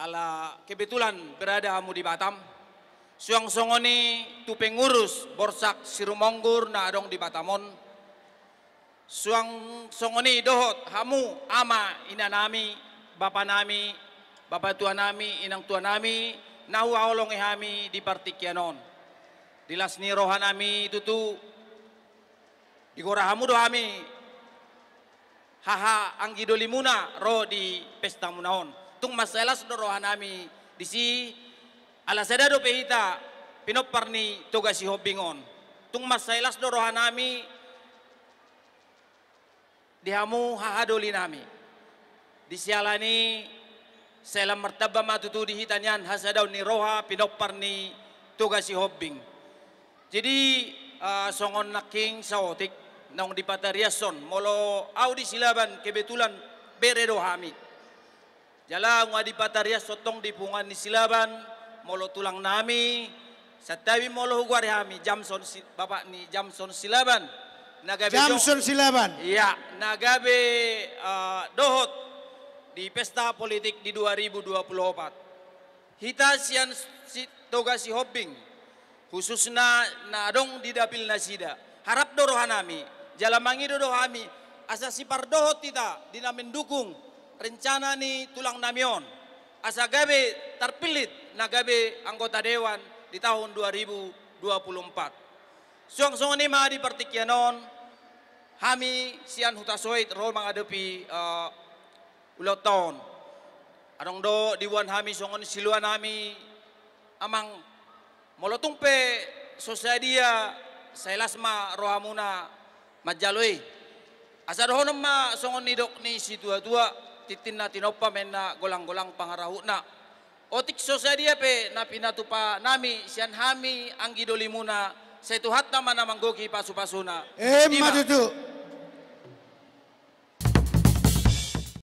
ala kebetulan berada kamu di Batam. Suang songoni tu pengurus borsak sirumonggur na adong di Batamon. Suang songoni dohot hamu ama ina nami, bapa nami, bapa tua nami, inang tua nami, nahu aolong hami di partikianon. Dilas ni rohanami itu tu di hamu dohami haha anggidolimuna ro di pesta munaon tung masalah di si ala do pehita pinoparni toga si hobingon tung masalah rohanami dihamu hahadoli nami di sialani selam mertabah matutu dihitanyan hasadau ni roha pinoparni toga si hobbing jadi ah, songon naking saotik nang dipatariason molo audi silaban kebetulan beredo hami Jala ngadipataria sotong di pungan di silaban molo tulang nami satawi molo huguari hami Jamson bapak ni Jamson silaban nagabe Jamson silaban iya nagabe uh, dohot di pesta politik di 2024 hita sian si toga si hobbing khususna nadong di dapil nasida harap dorohanami jalamangi asa asasi pardohot kita dinamin dukung rencana ni tulang namion. Asa gabe terpilit na gabe anggota dewan di tahun 2024. Suang-suang ni ma di pertikianon, hami sian hutasoit roh menghadapi uh, ulot tahun. Anong do diwan hami songon siluan hami amang molotung pe molotungpe dia selasma rohamuna majaloi. Asa rohonom ma songon nidok ni situa tua-tua titin na tinopa men na golang-golang pangaraho na. O tikso sa dia pe na pinatupa nami siyan hami ang gidolimuna. muna sa ituhat naman na manggogi pasu pasuna eh Eh, matutu.